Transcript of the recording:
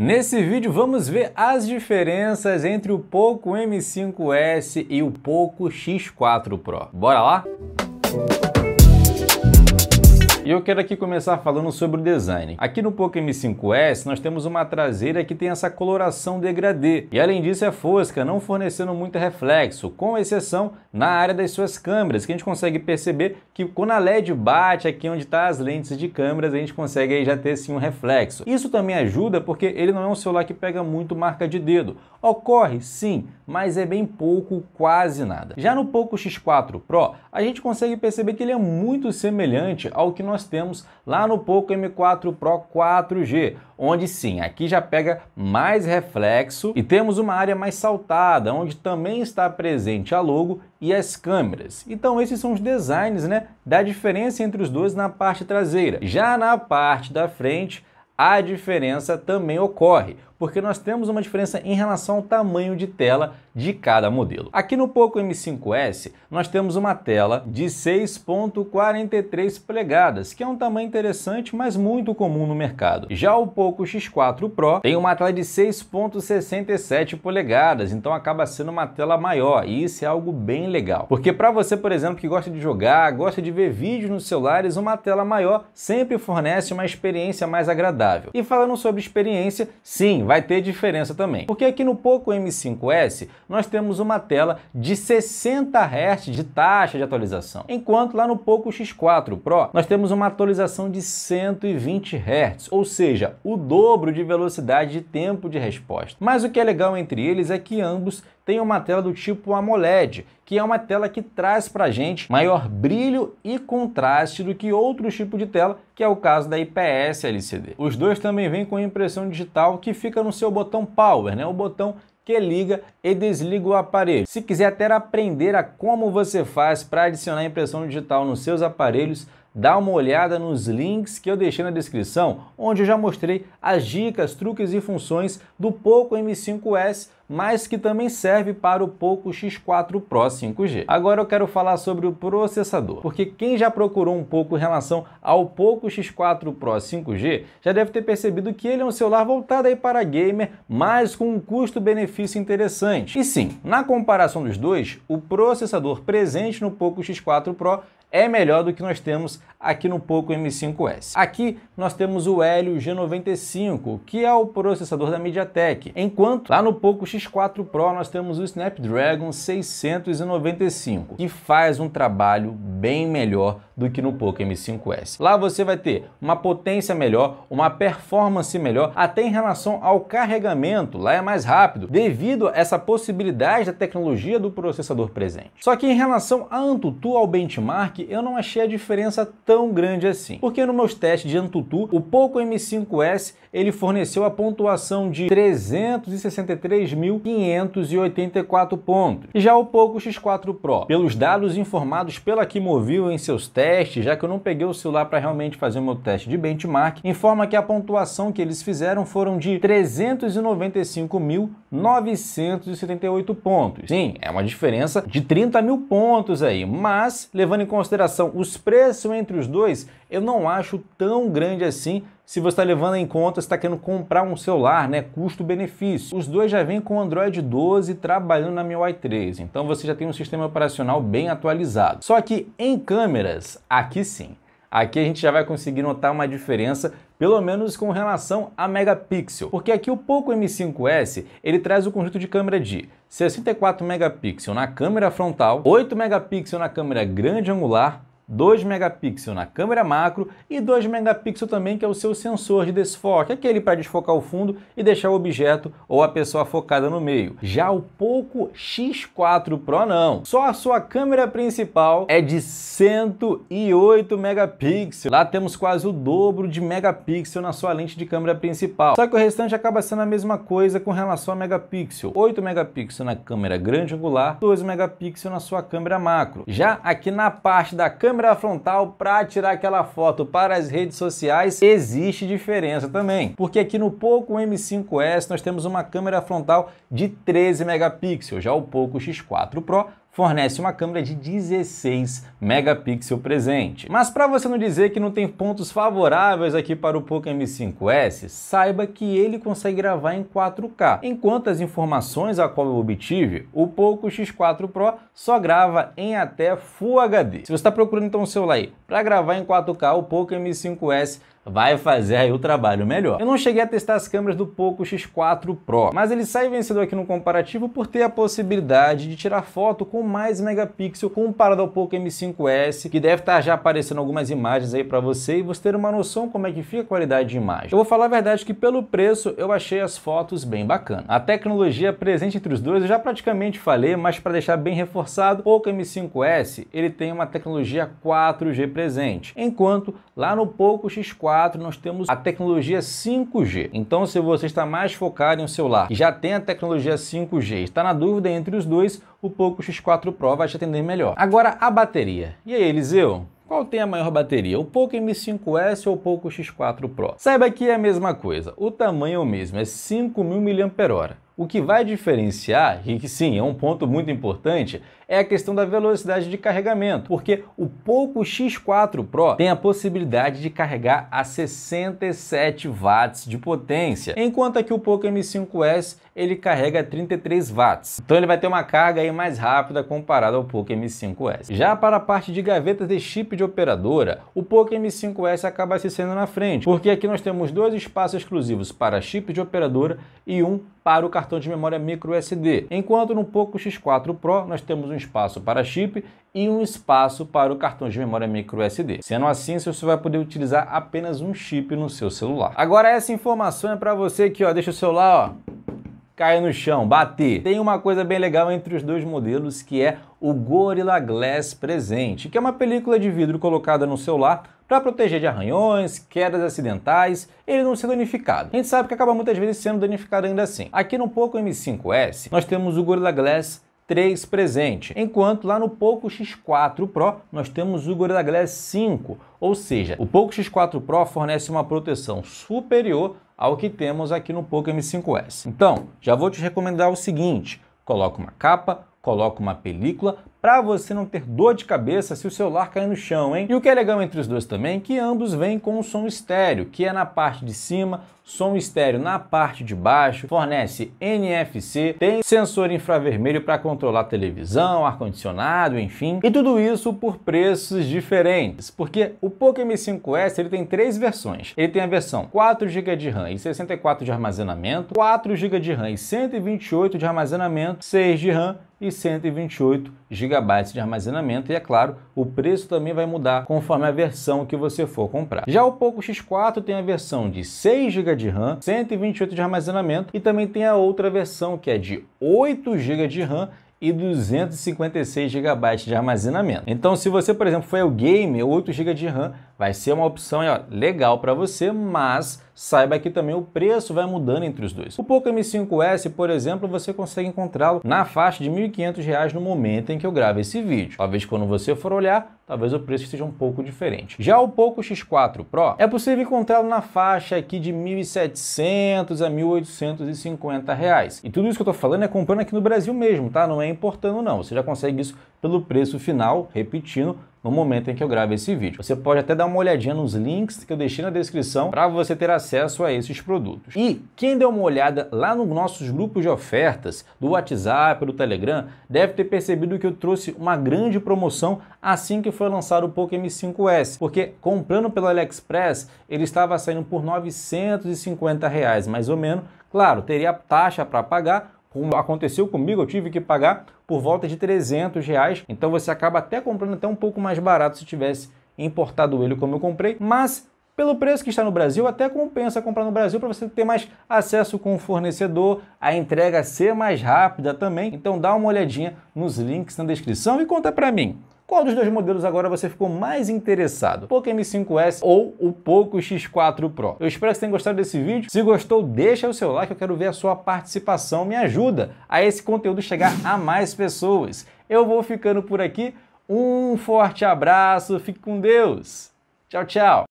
Nesse vídeo vamos ver as diferenças entre o Poco M5S e o Poco X4 Pro. Bora lá? E eu quero aqui começar falando sobre o design. Aqui no Poco M5S nós temos uma traseira que tem essa coloração degradê e além disso é fosca, não fornecendo muito reflexo, com exceção na área das suas câmeras, que a gente consegue perceber que quando a LED bate aqui onde está as lentes de câmeras, a gente consegue aí já ter sim um reflexo. Isso também ajuda porque ele não é um celular que pega muito marca de dedo. Ocorre sim, mas é bem pouco, quase nada. Já no Poco X4 Pro, a gente consegue perceber que ele é muito semelhante ao que nós nós temos lá no Poco M4 Pro 4G, onde sim, aqui já pega mais reflexo e temos uma área mais saltada, onde também está presente a logo e as câmeras. Então esses são os designs né, da diferença entre os dois na parte traseira. Já na parte da frente, a diferença também ocorre porque nós temos uma diferença em relação ao tamanho de tela de cada modelo. Aqui no Poco M5S, nós temos uma tela de 6.43 polegadas, que é um tamanho interessante, mas muito comum no mercado. Já o Poco X4 Pro tem uma tela de 6.67 polegadas, então acaba sendo uma tela maior, e isso é algo bem legal. Porque para você, por exemplo, que gosta de jogar, gosta de ver vídeos nos celulares, uma tela maior sempre fornece uma experiência mais agradável. E falando sobre experiência, sim, vai ter diferença também. Porque aqui no Poco M5S nós temos uma tela de 60 Hz de taxa de atualização, enquanto lá no Poco X4 Pro nós temos uma atualização de 120 Hz, ou seja, o dobro de velocidade de tempo de resposta. Mas o que é legal entre eles é que ambos tem uma tela do tipo AMOLED, que é uma tela que traz para gente maior brilho e contraste do que outro tipo de tela, que é o caso da IPS LCD. Os dois também vêm com impressão digital que fica no seu botão Power, né? o botão que liga e desliga o aparelho. Se quiser até aprender a como você faz para adicionar impressão digital nos seus aparelhos, dá uma olhada nos links que eu deixei na descrição, onde eu já mostrei as dicas, truques e funções do Poco M5S, mas que também serve para o Poco X4 Pro 5G. Agora eu quero falar sobre o processador, porque quem já procurou um pouco em relação ao Poco X4 Pro 5G, já deve ter percebido que ele é um celular voltado aí para gamer, mas com um custo-benefício interessante. E sim, na comparação dos dois, o processador presente no Poco X4 Pro é melhor do que nós temos aqui no Poco M5S. Aqui nós temos o Helio G95, que é o processador da MediaTek. Enquanto lá no Poco X4 Pro nós temos o Snapdragon 695, que faz um trabalho bem melhor do que no Poco M5S. Lá você vai ter uma potência melhor, uma performance melhor, até em relação ao carregamento, lá é mais rápido, devido a essa possibilidade da tecnologia do processador presente. Só que em relação à Antutu ao benchmark, eu não achei a diferença tão grande assim, porque nos meus testes de Antutu o Poco M5S ele forneceu a pontuação de 363.584 pontos. E já o Poco X4 Pro, pelos dados informados pela Kimovil em seus testes, já que eu não peguei o celular para realmente fazer o meu teste de benchmark, informa que a pontuação que eles fizeram foram de 395.978 pontos. Sim, é uma diferença de 30 mil pontos aí, mas levando em consideração os preços entre os dois, eu não acho tão grande vende assim se você está levando em conta se está querendo comprar um celular, né? Custo-benefício. Os dois já vêm com Android 12 trabalhando na MIUI 3, então você já tem um sistema operacional bem atualizado. Só que em câmeras, aqui sim. Aqui a gente já vai conseguir notar uma diferença, pelo menos com relação a megapixel, porque aqui o Poco M5S ele traz o conjunto de câmera de 64 megapixel na câmera frontal, 8 megapixel na câmera grande angular, 2 megapixels na câmera macro e 2 megapixels também que é o seu sensor de desfoque, aquele para desfocar o fundo e deixar o objeto ou a pessoa focada no meio. Já o Poco X4 Pro não. Só a sua câmera principal é de 108 megapixels. Lá temos quase o dobro de megapixel na sua lente de câmera principal. Só que o restante acaba sendo a mesma coisa com relação a megapixel. 8 megapixels na câmera grande angular, 12 megapixels na sua câmera macro. Já aqui na parte da câmera câmera frontal para tirar aquela foto para as redes sociais, existe diferença também. Porque aqui no Poco M5S nós temos uma câmera frontal de 13 megapixels, já o Poco X4 Pro fornece uma câmera de 16 megapixels presente. Mas para você não dizer que não tem pontos favoráveis aqui para o Poco M5S, saiba que ele consegue gravar em 4K, enquanto as informações a qual eu obtive, o Poco X4 Pro só grava em até Full HD. Se você está procurando então o celular para gravar em 4K, o Poco M5S vai fazer aí o trabalho melhor. Eu não cheguei a testar as câmeras do Poco X4 Pro, mas ele sai vencedor aqui no comparativo por ter a possibilidade de tirar foto com mais megapixel comparado ao Poco M5S, que deve estar já aparecendo algumas imagens aí para você e você ter uma noção como é que fica a qualidade de imagem. Eu vou falar a verdade que pelo preço eu achei as fotos bem bacanas. A tecnologia presente entre os dois eu já praticamente falei, mas para deixar bem reforçado, o Poco M5S ele tem uma tecnologia 4G presente, enquanto lá no Poco X4 4, nós temos a tecnologia 5G. Então, se você está mais focado em um celular que já tem a tecnologia 5G, está na dúvida entre os dois, o Poco X4 Pro vai te atender melhor. Agora, a bateria. E aí, Eliseu? Qual tem a maior bateria, o Poco M5S ou o Poco X4 Pro? Saiba que é a mesma coisa, o tamanho é o mesmo, é 5.000 mAh. O que vai diferenciar, e que sim, é um ponto muito importante, é a questão da velocidade de carregamento, porque o Poco X4 Pro tem a possibilidade de carregar a 67 watts de potência, enquanto que o Poco M5S ele carrega 33 watts. Então ele vai ter uma carga aí mais rápida comparado ao Poco M5S. Já para a parte de gavetas de chip de operadora, o Poco M5S acaba se sendo na frente, porque aqui nós temos dois espaços exclusivos para chip de operadora e um para o cartão cartão de memória micro SD, enquanto no Poco X4 Pro nós temos um espaço para chip e um espaço para o cartão de memória micro SD. Sendo assim, você vai poder utilizar apenas um chip no seu celular. Agora essa informação é para você que ó, deixa o celular ó, cair no chão, bater. Tem uma coisa bem legal entre os dois modelos que é o Gorilla Glass presente, que é uma película de vidro colocada no celular para proteger de arranhões, quedas acidentais, ele não ser danificado. A gente sabe que acaba muitas vezes sendo danificado ainda assim. Aqui no Poco M5S, nós temos o Gorilla Glass 3 presente, enquanto lá no Poco X4 Pro nós temos o Gorilla Glass 5, ou seja, o Poco X4 Pro fornece uma proteção superior ao que temos aqui no Poco M5S. Então, já vou te recomendar o seguinte, coloca uma capa, coloca uma película para você não ter dor de cabeça se o celular cair no chão, hein? E o que é legal entre os dois também é que ambos vêm com som estéreo, que é na parte de cima, som estéreo na parte de baixo, fornece NFC, tem sensor infravermelho para controlar televisão, ar-condicionado, enfim, e tudo isso por preços diferentes, porque o Poco M5S ele tem três versões. Ele tem a versão 4 GB de RAM e 64 de armazenamento, 4 GB de RAM e 128 de armazenamento, 6 de RAM e 128 GB GB de armazenamento e, é claro, o preço também vai mudar conforme a versão que você for comprar. Já o Poco X4 tem a versão de 6 GB de RAM, 128 de armazenamento e também tem a outra versão que é de 8 GB de RAM e 256 GB de armazenamento. Então, se você, por exemplo, foi o gamer, 8 GB de RAM, Vai ser uma opção ó, legal para você, mas saiba que também o preço vai mudando entre os dois. O Poco M5S, por exemplo, você consegue encontrá-lo na faixa de R$ 1.500 no momento em que eu gravo esse vídeo. Talvez quando você for olhar, talvez o preço seja um pouco diferente. Já o Poco X4 Pro, é possível encontrá-lo na faixa aqui de R$ 1.700 a R$ 1.850. Reais. E tudo isso que eu estou falando é comprando aqui no Brasil mesmo, tá? Não é importando não. Você já consegue isso pelo preço final, repetindo, no momento em que eu gravo esse vídeo. Você pode até dar uma olhadinha nos links que eu deixei na descrição para você ter acesso a esses produtos. E quem deu uma olhada lá nos nossos grupos de ofertas do WhatsApp, do Telegram, deve ter percebido que eu trouxe uma grande promoção assim que foi lançado o Poco M5S, porque comprando pelo AliExpress ele estava saindo por R$ 950, reais, mais ou menos. Claro, teria taxa para pagar, como aconteceu comigo, eu tive que pagar por volta de 300 reais. Então você acaba até comprando até um pouco mais barato se tivesse importado ele como eu comprei. Mas pelo preço que está no Brasil, até compensa comprar no Brasil para você ter mais acesso com o fornecedor, a entrega ser mais rápida também. Então dá uma olhadinha nos links na descrição e conta para mim. Qual dos dois modelos agora você ficou mais interessado? Poco M5S ou o Poco X4 Pro? Eu espero que você tenha gostado desse vídeo. Se gostou, deixa o seu like, eu quero ver a sua participação. Me ajuda a esse conteúdo chegar a mais pessoas. Eu vou ficando por aqui. Um forte abraço, fique com Deus. Tchau, tchau.